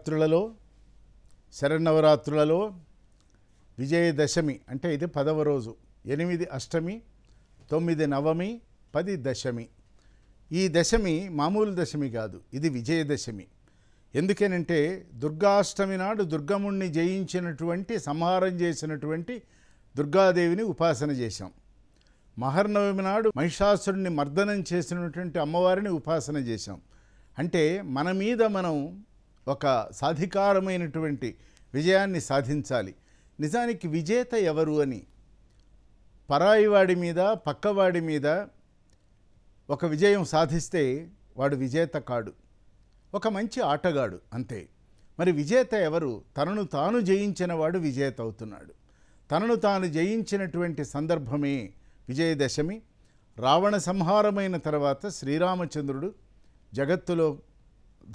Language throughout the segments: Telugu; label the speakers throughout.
Speaker 1: నవరాత్రులలో శరన్నవరాత్రులలో విజయదశమి అంటే ఇది పదవ రోజు ఎనిమిది అష్టమి తొమ్మిది నవమి పది దశమి ఈ దశమి మామూలు దశమి కాదు ఇది విజయదశమి ఎందుకనంటే దుర్గాష్టమి నాడు దుర్గముణ్ణి జయించినటువంటి సంహారం చేసినటువంటి దుర్గాదేవిని ఉపాసన చేశాం మహర్నవమి నాడు మహిషాసురుణ్ణి మర్దనం చేసినటువంటి అమ్మవారిని ఉపాసన చేశాం అంటే మన మీద మనం ఒక సాధికారమైనటువంటి విజయాన్ని సాధించాలి నిజానికి విజేత ఎవరు అని పరాయివాడి మీద పక్కవాడి మీద ఒక విజయం సాధిస్తే వాడు విజేత కాడు ఒక మంచి ఆటగాడు అంతే మరి విజేత ఎవరు తనను తాను జయించిన వాడు విజేత అవుతున్నాడు తనను తాను జయించినటువంటి సందర్భమే విజయదశమి రావణ సంహారమైన తర్వాత శ్రీరామచంద్రుడు జగత్తులో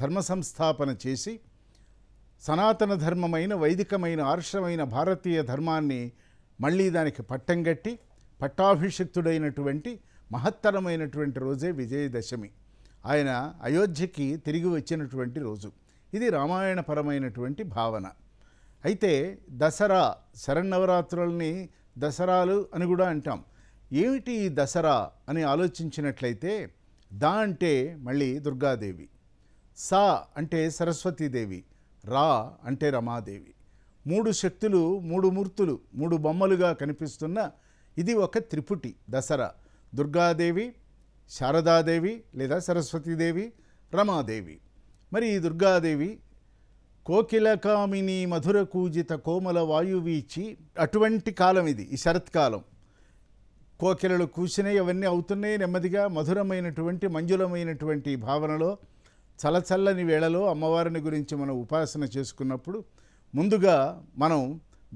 Speaker 1: ధర్మ సంస్థాపన చేసి సనాతన ధర్మమైన వైదికమైన ఆర్షమైన భారతీయ ధర్మాన్ని మళ్ళీ దానికి పట్టం కట్టి పట్టాభిషిక్తుడైనటువంటి మహత్తరమైనటువంటి రోజే విజయదశమి ఆయన అయోధ్యకి తిరిగి వచ్చినటువంటి రోజు ఇది రామాయణపరమైనటువంటి భావన అయితే దసరా శరన్నవరాత్రుల్ని దసరాలు అని కూడా అంటాం ఏమిటి ఈ దసరా అని ఆలోచించినట్లయితే దా అంటే మళ్ళీ దుర్గాదేవి సా అంటే సరస్వతీదేవి రా అంటే రమాదేవి మూడు శక్తులు మూడు మూర్తులు మూడు బొమ్మలుగా కనిపిస్తున్న ఇది ఒక త్రిపుటి దసరా దుర్గాదేవి శారదాదేవి లేదా సరస్వతీదేవి రమాదేవి మరి ఈ దుర్గాదేవి కోకిలకామిని మధుర కూజిత కోమల వాయువీచి అటువంటి కాలం ఇది ఈ శరత్కాలం కోకిలలు కూసినవి అవన్నీ అవుతున్నాయి నెమ్మదిగా మధురమైనటువంటి మంజులమైనటువంటి భావనలో చలచల్లని వేళలో అమ్మవారిని గురించి మనం ఉపాసన చేసుకున్నప్పుడు ముందుగా మనం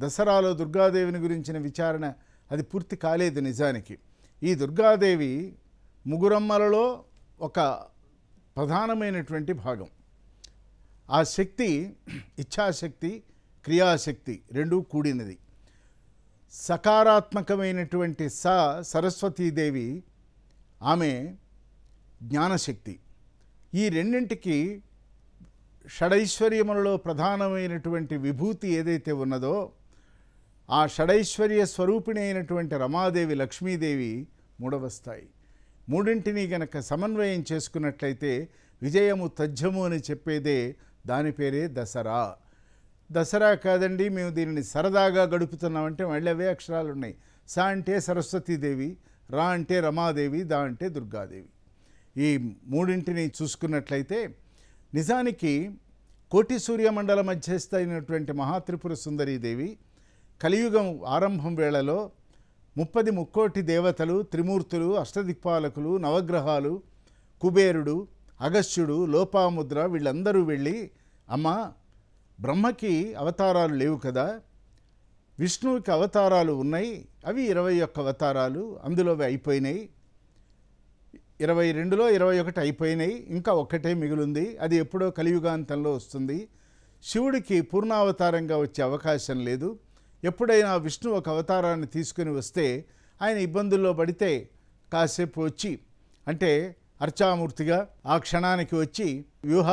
Speaker 1: దసరాలో దుర్గాదేవిని గురించిన విచారణ అది పూర్తి కాలేదు నిజానికి ఈ దుర్గాదేవి ముగురమ్మలలో ఒక ప్రధానమైనటువంటి భాగం ఆ శక్తి ఇచ్ఛాశక్తి క్రియాశక్తి రెండూ కూడినది సకారాత్మకమైనటువంటి స సరస్వతీదేవి ఆమె జ్ఞానశక్తి ఈ రెండింటికి షడైశ్వర్యములలో ప్రధానమైనటువంటి విభూతి ఏదైతే ఉన్నదో ఆ షడైశ్వర్య స్వరూపిణి అయినటువంటి రమాదేవి లక్ష్మీదేవి మూడవ స్థాయి మూడింటిని గనక సమన్వయం చేసుకున్నట్లయితే విజయము తథ్యము అని చెప్పేదే దాని పేరే దసరా దసరా కాదండి మేము దీనిని సరదాగా గడుపుతున్నామంటే మళ్ళీ అవే అక్షరాలు ఉన్నాయి స అంటే సరస్వతీదేవి రా అంటే రమాదేవి దా అంటే దుర్గాదేవి ఈ మూడింటిని చూసుకున్నట్లయితే నిజానికి కోటి సూర్య మండల మధ్యస్థ అయినటువంటి మహాత్రిపుర సుందరీదేవి కలియుగం ఆరంభం వేళలో ముప్పది ముక్కోటి దేవతలు త్రిమూర్తులు అష్టదిక్పాలకులు నవగ్రహాలు కుబేరుడు అగస్త్యుడు లోపాముద్ర వీళ్ళందరూ వెళ్ళి అమ్మ బ్రహ్మకి అవతారాలు లేవు కదా విష్ణువుకి అవతారాలు ఉన్నాయి అవి ఇరవై ఒక్క అవతారాలు అందులోవి అయిపోయినాయి ఇరవై రెండులో ఇరవై ఒకటి అయిపోయినాయి ఇంకా ఒక్కటే మిగులుంది అది ఎప్పుడో కలియుగాంతంలో వస్తుంది శివుడికి పూర్ణావతారంగా వచ్చే అవకాశం లేదు ఎప్పుడైనా విష్ణు ఒక అవతారాన్ని తీసుకుని వస్తే ఆయన ఇబ్బందుల్లో పడితే కాసేపు వచ్చి అంటే అర్చామూర్తిగా ఆ క్షణానికి వచ్చి వ్యూహ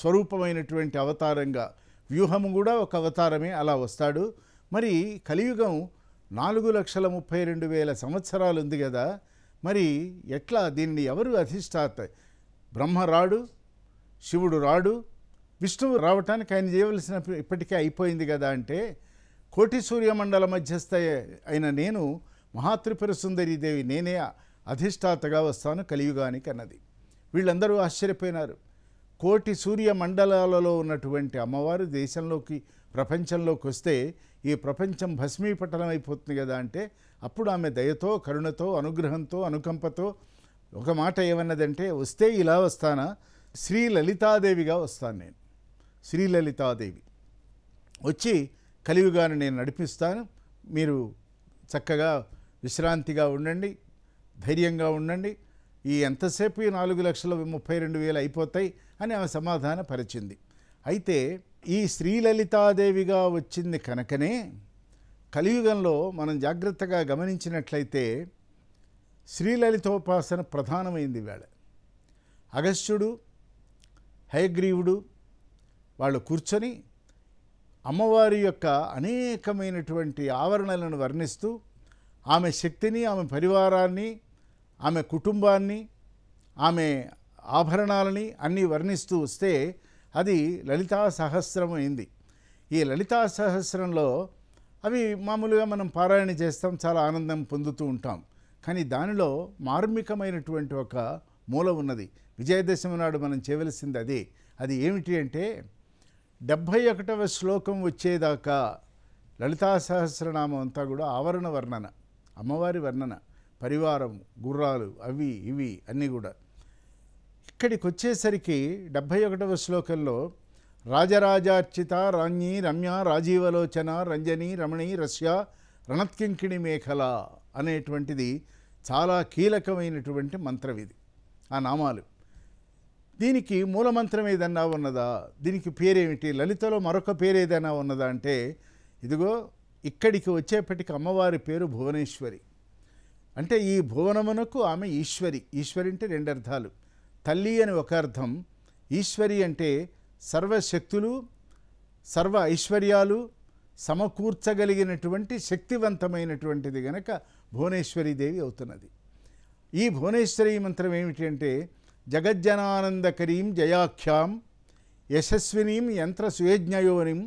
Speaker 1: స్వరూపమైనటువంటి అవతారంగా వ్యూహము కూడా ఒక అవతారమే అలా వస్తాడు మరి కలియుగం నాలుగు లక్షల ముప్పై రెండు వేల సంవత్సరాలు ఉంది కదా మరి ఎట్లా దీన్ని ఎవరు అధిష్టాత బ్రహ్మ రాడు శివుడు రాడు విష్ణువు రావటానికి ఆయన చేయవలసిన ఇప్పటికే అయిపోయింది కదా అంటే కోటి సూర్యమండల మధ్యస్థ అయిన నేను మహాత్రిపుర దేవి నేనే అధిష్టాతగా వస్తాను కలియుగానికి అన్నది వీళ్ళందరూ ఆశ్చర్యపోయినారు కోటి సూర్య మండలాలలో ఉన్నటువంటి అమ్మవారు దేశంలోకి ప్రపంచంలోకి వస్తే ఈ ప్రపంచం భస్మీపటలం అయిపోతుంది కదా అంటే అప్పుడు ఆమె దయతో కరుణతో అనుగ్రహంతో అనుకంపతో ఒక మాట ఏమన్నదంటే వస్తే ఇలా వస్తానా శ్రీ లలితాదేవిగా వస్తాను నేను శ్రీ లలితాదేవి వచ్చి కలియుగాను నేను నడిపిస్తాను మీరు చక్కగా విశ్రాంతిగా ఉండండి ధైర్యంగా ఉండండి ఈ ఎంతసేపు ఈ నాలుగు లక్షల ముప్పై రెండు వేలు అయిపోతాయి అని ఆమె సమాధానపరిచింది అయితే ఈ శ్రీలలితాదేవిగా వచ్చింది కనుకనే కలియుగంలో మనం జాగ్రత్తగా గమనించినట్లయితే శ్రీలలితోపాసన ప్రధానమైంది వేళ అగస్త్యుడు హయగ్రీవుడు వాళ్ళు కూర్చొని అమ్మవారి యొక్క అనేకమైనటువంటి ఆవరణలను వర్ణిస్తూ ఆమె శక్తిని ఆమె పరివారాన్ని ఆమె కుటుంబాన్ని ఆమె ఆభరణాలని అన్నీ వర్ణిస్తూ వస్తే అది లలితా సహస్రం అయింది ఈ లలితా సహస్రంలో అవి మామూలుగా మనం పారాయణ చేస్తాం చాలా ఆనందం పొందుతూ ఉంటాం కానీ దానిలో మార్మికమైనటువంటి ఒక మూల ఉన్నది విజయదశమి నాడు మనం చేయవలసింది అది అది ఏమిటి అంటే డెబ్భై ఒకటవ శ్లోకం వచ్చేదాకా లలితా సహస్రనామం అంతా కూడా ఆవరణ వర్ణన అమ్మవారి వర్ణన పరివారం గుర్రాలు అవి ఇవి అన్నీ కూడా ఇక్కడికి వచ్చేసరికి డెబ్భై ఒకటవ శ్లోకంలో రాజరాజార్చిత రాణ్యి రమ్య రాజీవలోచన రంజని రమణి రష్యా రణత్కింకిణి మేఖల అనేటువంటిది చాలా కీలకమైనటువంటి మంత్రం ఇది ఆ నామాలు దీనికి మూలమంత్రం ఏదన్నా ఉన్నదా దీనికి పేరేమిటి లలితలో మరొక పేరు ఏదైనా ఉన్నదా అంటే ఇదిగో ఇక్కడికి వచ్చేప్పటికి అమ్మవారి పేరు భువనేశ్వరి అంటే ఈ భువనమునకు ఆమె ఈశ్వరి ఈశ్వరి అంటే రెండర్థాలు తల్లి అని ఒక అర్థం ఈశ్వరి అంటే సర్వశక్తులు సర్వ ఐశ్వర్యాలు సమకూర్చగలిగినటువంటి శక్తివంతమైనటువంటిది గనక భువనేశ్వరి దేవి అవుతున్నది ఈ భువనేశ్వరి మంత్రం ఏమిటి అంటే జగజ్జనానందకరీం జయాఖ్యాం యశస్వినీం యంత్ర సుయజ్ఞయోనిం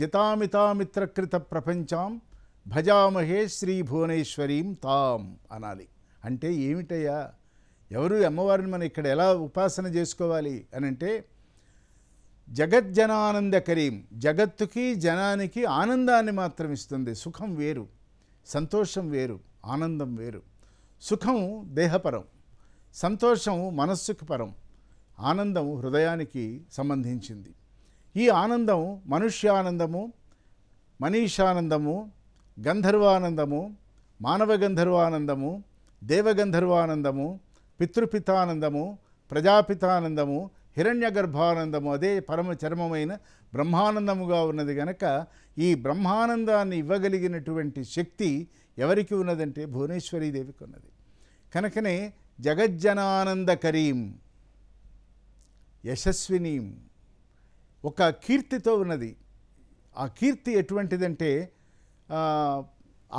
Speaker 1: జితామితామిత్రకృత ప్రపంచాం భజామహే శ్రీ భువనేశ్వరీం తాం అనాలి అంటే ఏమిటయ్యా ఎవరు అమ్మవారిని మనం ఇక్కడ ఎలా ఉపాసన చేసుకోవాలి అని అంటే జగజ్జనానంద కరీం జగత్తుకి జనానికి ఆనందాన్ని మాత్రం ఇస్తుంది సుఖం వేరు సంతోషం వేరు ఆనందం వేరు సుఖం దేహపరం సంతోషం మనస్సుకి పరం ఆనందం హృదయానికి సంబంధించింది ఈ ఆనందం మనుష్యానందము మనీషానందము గంధర్వానందము మానవ గంధర్వానందము దేవగంధర్వానందము పితృపితానందము ప్రజాపితానందము హిరణ్య గర్భానందము అదే పరమ చర్మమైన బ్రహ్మానందముగా ఉన్నది గనక ఈ బ్రహ్మానందాన్ని ఇవ్వగలిగినటువంటి శక్తి ఎవరికి ఉన్నదంటే భువనేశ్వరీదేవికి ఉన్నది కనుకనే జగజ్జనానందకరీం యశస్వినీం ఒక కీర్తితో ఉన్నది ఆ కీర్తి ఎటువంటిదంటే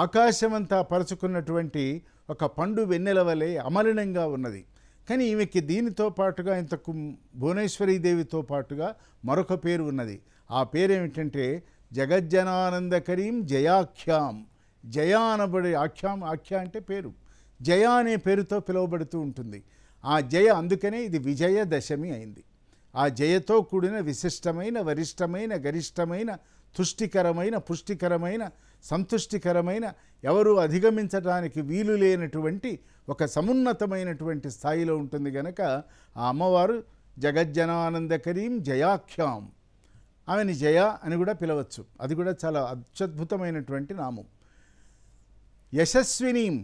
Speaker 1: ఆకాశమంతా పరుచుకున్నటువంటి ఒక పండు వెన్నెల వలె అమలినంగా ఉన్నది కానీ ఈమెకి దీనితో పాటుగా ఇంతకు భువనేశ్వరీదేవితో పాటుగా మరొక పేరు ఉన్నది ఆ పేరు ఏమిటంటే జగజ్జనానందకరీం జయాఖ్యాం జయా అనబడే ఆఖ్యాం ఆఖ్య అంటే పేరు జయ అనే పేరుతో పిలువబడుతూ ఉంటుంది ఆ జయ అందుకనే ఇది విజయ దశమి అయింది ఆ జయతో కూడిన విశిష్టమైన వరిష్టమైన గరిష్టమైన తుష్టికరమైన పుష్టికరమైన సంతుష్టికరమైన ఎవరు అధిగమించడానికి వీలు లేనటువంటి ఒక సమున్నతమైనటువంటి స్థాయిలో ఉంటుంది గనక ఆ అమ్మవారు జగజ్జనానందకరీం జయాఖ్యాం ఆమెని జయ అని కూడా పిలవచ్చు అది కూడా చాలా అత్యద్భుతమైనటువంటి నామం యశస్వినీం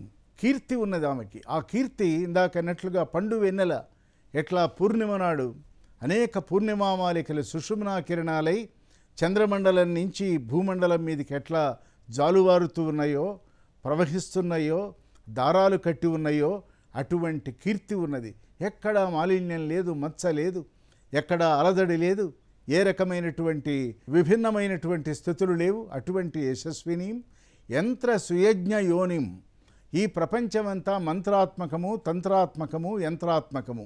Speaker 1: కీర్తి ఉన్నది ఆమెకి ఆ కీర్తి ఇందాక అన్నట్లుగా పండు వెన్నెల ఎట్లా పూర్ణిమ నాడు అనేక పూర్ణిమామాలికలు సుషుమ్నా కిరణాలై చంద్రమండలం నుంచి భూమండలం మీదకి ఎట్లా జాలువారుతూ ఉన్నాయో ప్రవహిస్తున్నాయో దారాలు కట్టి ఉన్నాయో అటువంటి కీర్తి ఉన్నది ఎక్కడా మాలిన్యం లేదు మచ్చ లేదు ఎక్కడా అలదడి లేదు ఏ రకమైనటువంటి విభిన్నమైనటువంటి స్థితులు లేవు అటువంటి యశస్విని యంత్ర సుయజ్ఞ యోనిం ఈ ప్రపంచమంతా మంత్రాత్మకము తంత్రాత్మకము యంత్రాత్మకము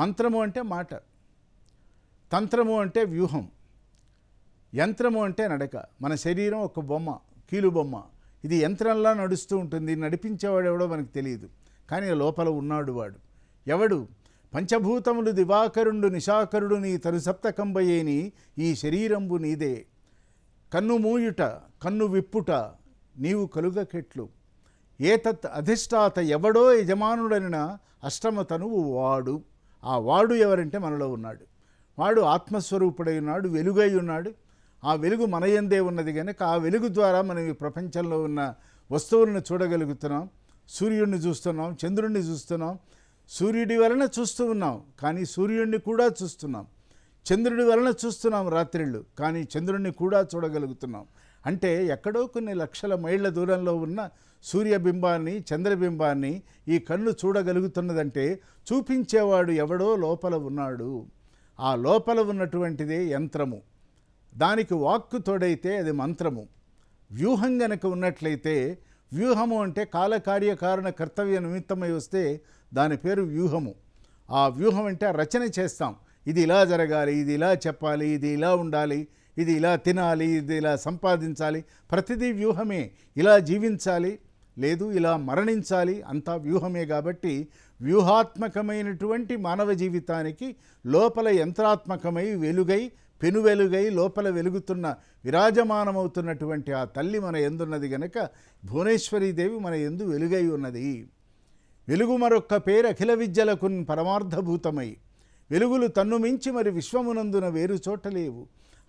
Speaker 1: మంత్రము అంటే మాట తంత్రము అంటే వ్యూహం యంత్రము అంటే నడక మన శరీరం ఒక బొమ్మ కీలుబొమ్మ ఇది యంత్రంలా నడుస్తూ ఉంటుంది నడిపించేవాడు ఎవడో మనకు తెలియదు కానీ లోపల ఉన్నాడు వాడు ఎవడు పంచభూతములు దివాకరుండు నిశాకరుడు నీ తరుసప్తకంబయేని ఈ శరీరంబు నీదే కన్ను మూయుట కన్ను విప్పుట నీవు కలుగకెట్లు ఏతత్ అధిష్టాత ఎవడో యజమానుడనిన అష్టమతనువు వాడు ఆ వాడు ఎవరంటే మనలో ఉన్నాడు వాడు ఆత్మస్వరూపుడై ఉన్నాడు వెలుగై ఉన్నాడు ఆ వెలుగు మన ఎందే ఉన్నది కనుక ఆ వెలుగు ద్వారా మనం ఈ ప్రపంచంలో ఉన్న వస్తువులను చూడగలుగుతున్నాం సూర్యుడిని చూస్తున్నాం చంద్రుడిని చూస్తున్నాం సూర్యుడి వలన చూస్తూ ఉన్నాం కానీ సూర్యుడిని కూడా చూస్తున్నాం చంద్రుడి వలన చూస్తున్నాం రాత్రిళ్ళు కానీ చంద్రుడిని కూడా చూడగలుగుతున్నాం అంటే ఎక్కడో కొన్ని లక్షల మైళ్ళ దూరంలో ఉన్న సూర్యబింబాన్ని చంద్రబింబాన్ని ఈ కన్ను చూడగలుగుతున్నదంటే చూపించేవాడు ఎవడో లోపల ఉన్నాడు ఆ లోపల ఉన్నటువంటిదే యంత్రము దానికి వాక్కు తోడైతే అది మంత్రము వ్యూహం గనక ఉన్నట్లయితే వ్యూహము అంటే కాలకార్యకారణ కర్తవ్య నిమిత్తమై వస్తే దాని పేరు వ్యూహము ఆ వ్యూహం అంటే రచన చేస్తాం ఇది ఇలా జరగాలి ఇది ఇలా చెప్పాలి ఇది ఇలా ఉండాలి ఇది ఇలా తినాలి ఇది ఇలా సంపాదించాలి ప్రతిదీ వ్యూహమే ఇలా జీవించాలి లేదు ఇలా మరణించాలి అంతా వ్యూహమే కాబట్టి వ్యూహాత్మకమైనటువంటి మానవ జీవితానికి లోపల యంత్రాత్మకమై వెలుగై పెనువెలుగై లోపల వెలుగుతున్న విరాజమానమవుతున్నటువంటి ఆ తల్లి మన ఎందున్నది గనక భువనేశ్వరీదేవి మన ఎందు వెలుగై ఉన్నది వెలుగు మరొక్క పేరు అఖిల విద్యలకు పరమార్థభూతమై వెలుగులు తన్ను మించి మరి విశ్వమునందున వేరు చోట లేవు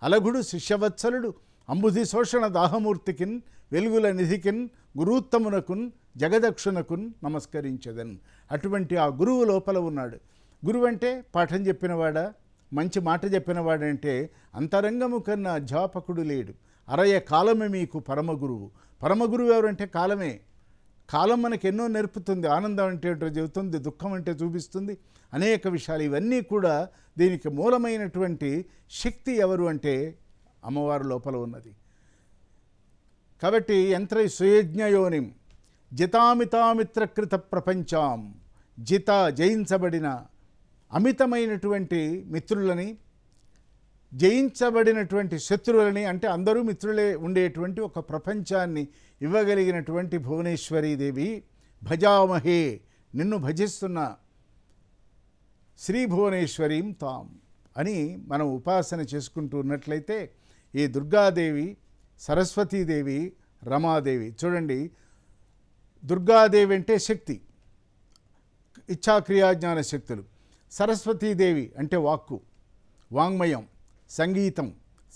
Speaker 1: అలగుడు శిష్యవత్సలుడు అంబుధి శోషణ దాహమూర్తికిన్ వెలుగుల నిధికిన్ గురుత్తమునకున్ జగదక్షునకున్ నమస్కరించదన్ అటువంటి ఆ గురువు లోపల ఉన్నాడు గురువు అంటే పాఠం చెప్పినవాడా మంచి మాట చెప్పినవాడంటే అంతరంగము కన్నా అధ్యాపకుడు లేడు అరయ కాలమే మీకు పరమగురువు పరమగురువు ఎవరంటే కాలమే కాలం మనకు ఎన్నో నేర్పుతుంది ఆనందం అంటే చెబుతుంది దుఃఖం అంటే చూపిస్తుంది అనేక విషయాలు ఇవన్నీ కూడా దీనికి మూలమైనటువంటి శక్తి ఎవరు అంటే అమ్మవారు లోపల ఉన్నది కాబట్టి యంత్రై సుయజ్ఞయోని జితామితామిత్రకృత ప్రపంచాం జిత జయించబడిన అమితమైనటువంటి మిత్రులని జయించబడినటువంటి శత్రువులని అంటే అందరూ మిత్రులే ఉండేటువంటి ఒక ప్రపంచాన్ని ఇవ్వగలిగినటువంటి భువనేశ్వరీదేవి భజామహే నిన్ను భజిస్తున్న శ్రీ భువనేశ్వరీం తాం అని మనం ఉపాసన చేసుకుంటూ ఉన్నట్లయితే ఈ దుర్గాదేవి సరస్వతీదేవి రమాదేవి చూడండి దుర్గాదేవి అంటే శక్తి ఇచ్చాక్రియాజ్ఞాన శక్తులు సరస్వతీదేవి అంటే వాక్కు వాంగ్మయం సంగీతం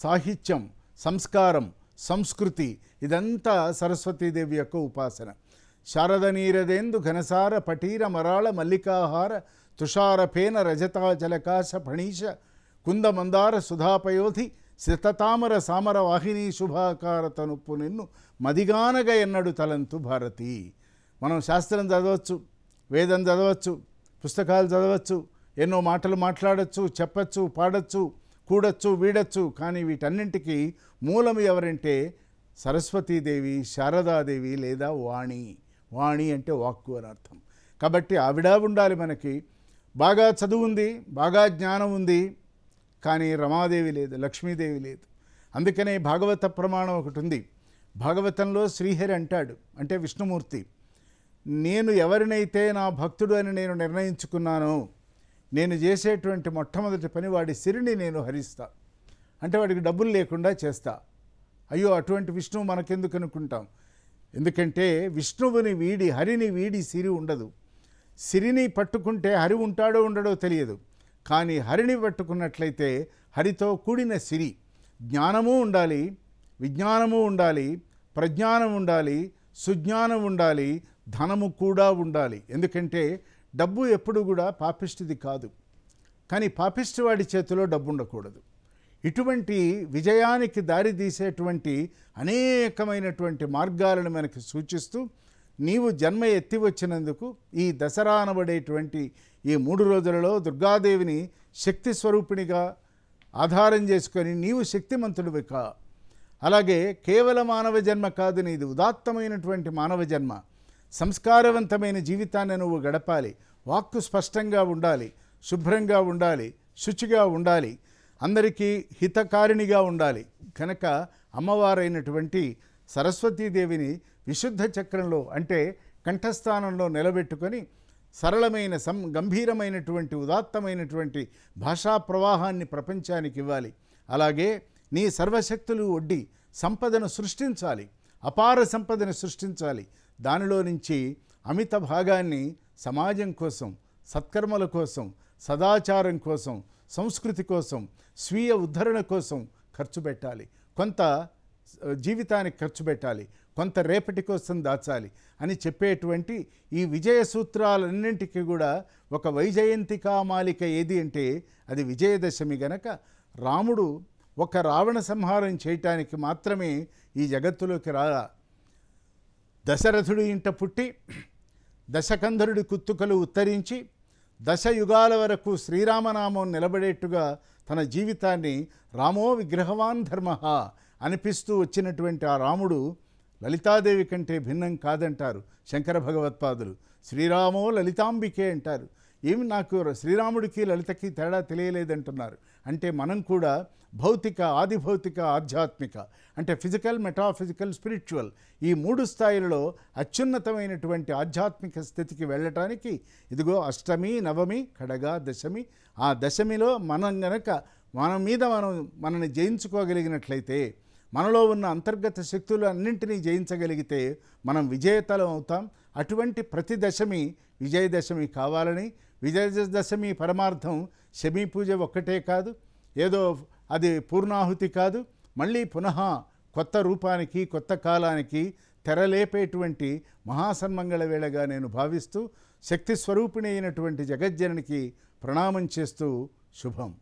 Speaker 1: సాహిత్యం సంస్కారం సంస్కృతి ఇదంతా సరస్వతీదేవి యొక్క ఉపాసన శారద నీరదేందు ఘనసార పటీర మరాళ మల్లికాహార తుషారఫేన రజతాజలకాశ ఫణీష కుందమందార సుధాపయోధి శతతామర సామర వాహిని శుభాకార తనుప్పు నిన్ను మదిగానగ ఎన్నడు తలంతు భారతి మనం శాస్త్రం చదవచ్చు వేదం చదవచ్చు పుస్తకాలు చదవచ్చు ఎన్నో మాటలు మాట్లాడచ్చు చెప్పచ్చు పాడచ్చు కూడచ్చు వీడచ్చు కానీ వీటన్నింటికి మూలం ఎవరంటే సరస్వతీదేవి శారదాదేవి లేదా వాణి వాణి అంటే వాక్కు అని అర్థం కాబట్టి ఆవిడ ఉండాలి మనకి బాగా చదువు ఉంది బాగా జ్ఞానం ఉంది కానీ రమాదేవి లేదు లక్ష్మీదేవి లేదు అందుకనే భాగవత ప్రమాణం ఒకటి ఉంది భాగవతంలో శ్రీహరి అంటాడు అంటే విష్ణుమూర్తి నేను ఎవరినైతే నా భక్తుడు అని నేను నిర్ణయించుకున్నానో నేను చేసేటువంటి మొట్టమొదటి పని వాడి సిరిని నేను హరిస్తా అంటే వాడికి డబ్బులు లేకుండా చేస్తా అయ్యో అటువంటి విష్ణువు మనకెందుకు అనుకుంటాం ఎందుకంటే విష్ణువుని వీడి హరిని వీడి సిరి ఉండదు సిరిని పట్టుకుంటే హరి ఉంటాడో ఉండడో తెలియదు కానీ హరిని పట్టుకున్నట్లయితే హరితో కూడిన సిరి జ్ఞానము ఉండాలి విజ్ఞానము ఉండాలి ప్రజ్ఞానం ఉండాలి సుజ్ఞానం ఉండాలి ధనము కూడా ఉండాలి ఎందుకంటే డబ్బు ఎప్పుడు కూడా పాపిష్టిది కాదు కానీ పాపిష్టి వాడి చేతిలో డబ్బు ఉండకూడదు ఇటువంటి విజయానికి దారి తీసేటువంటి అనేకమైనటువంటి మార్గాలను మనకి సూచిస్తూ నీవు జన్మ ఎత్తి వచ్చినందుకు ఈ దసరా అనబడేటువంటి ఈ మూడు రోజులలో దుర్గాదేవిని శక్తి స్వరూపిణిగా ఆధారం చేసుకొని నీవు శక్తిమంతుడివి కా అలాగే కేవల మానవ జన్మ కాదు నీది ఉదాత్తమైనటువంటి మానవ జన్మ సంస్కారవంతమైన జీవితాన్ని నువ్వు గడపాలి వాక్కు స్పష్టంగా ఉండాలి శుభ్రంగా ఉండాలి శుచిగా ఉండాలి అందరికీ హితకారిణిగా ఉండాలి కనుక అమ్మవారైనటువంటి సరస్వతీదేవిని విశుద్ధ చక్రంలో అంటే కంఠస్థానంలో నిలబెట్టుకొని సరళమైన సం గంభీరమైనటువంటి ఉదాత్తమైనటువంటి భాషా ప్రవాహాన్ని ప్రపంచానికి ఇవ్వాలి అలాగే నీ సర్వశక్తులు ఒడ్డి సంపదను సృష్టించాలి అపార సంపదను సృష్టించాలి దానిలో నుంచి అమిత భాగాన్ని సమాజం కోసం సత్కర్మల కోసం సదాచారం కోసం సంస్కృతి కోసం స్వీయ ఉద్ధరణ కోసం ఖర్చు పెట్టాలి కొంత జీవితానికి ఖర్చు పెట్టాలి కొంత రేపటి కోసం దాచాలి అని చెప్పేటువంటి ఈ విజయ సూత్రాలన్నింటికి కూడా ఒక వైజయంతికామాలిక ఏది అంటే అది విజయదశమి గనక రాముడు ఒక రావణ సంహారం చేయటానికి మాత్రమే ఈ జగత్తులోకి రాలా దశరథుడి ఇంట పుట్టి దశకంధరుడి కుత్తుకలు ఉత్తరించి దశ యుగాల వరకు శ్రీరామనామం నిలబడేట్టుగా తన జీవితాన్ని రామో విగ్రహవాన్ ధర్మ అనిపిస్తూ వచ్చినటువంటి ఆ రాముడు లలితాదేవి కంటే భిన్నం కాదంటారు శంకర భగవత్పాదులు శ్రీరామో లలితాంబికే అంటారు ఏమి నాకు శ్రీరాముడికి లలితకి తేడా తెలియలేదంటున్నారు అంటే మనం కూడా భౌతిక ఆదిభౌతిక ఆధ్యాత్మిక అంటే ఫిజికల్ మెటాఫిజికల్ స్పిరిచువల్ ఈ మూడు స్థాయిలలో అత్యున్నతమైనటువంటి ఆధ్యాత్మిక స్థితికి వెళ్ళటానికి ఇదిగో అష్టమి నవమి కడగ దశమి ఆ దశమిలో మనం గనక మన మీద మనం మనని జయించుకోగలిగినట్లయితే మనలో ఉన్న అంతర్గత శక్తులు అన్నింటినీ జయించగలిగితే మనం విజేతలం అవుతాం అటువంటి ప్రతి దశమి విజయదశమి కావాలని విజయదశమి పరమార్థం శమీ పూజ ఒక్కటే కాదు ఏదో అది పూర్ణాహుతి కాదు మళ్ళీ పునః కొత్త రూపానికి కొత్త కాలానికి తెరలేపేటువంటి మహాసన్మంగళ వేళగా నేను భావిస్తూ శక్తి స్వరూపిణి అయినటువంటి జగజ్జననికి ప్రణామం చేస్తూ శుభం